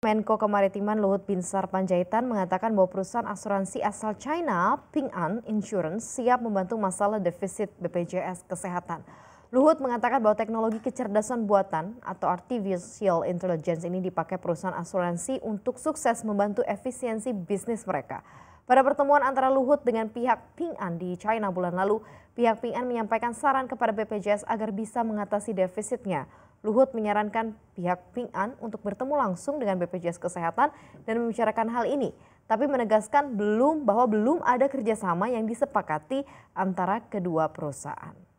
Menko Kemaritiman Luhut Binsar Panjaitan mengatakan bahwa perusahaan asuransi asal China, Ping An Insurance, siap membantu masalah defisit BPJS Kesehatan. Luhut mengatakan bahwa teknologi kecerdasan buatan atau artificial intelligence ini dipakai perusahaan asuransi untuk sukses membantu efisiensi bisnis mereka. Pada pertemuan antara Luhut dengan pihak Ping An di China bulan lalu, pihak Ping An menyampaikan saran kepada BPJS agar bisa mengatasi defisitnya. Luhut menyarankan pihak Ping An untuk bertemu langsung dengan BPJS Kesehatan dan membicarakan hal ini, tapi menegaskan belum bahwa belum ada kerjasama yang disepakati antara kedua perusahaan.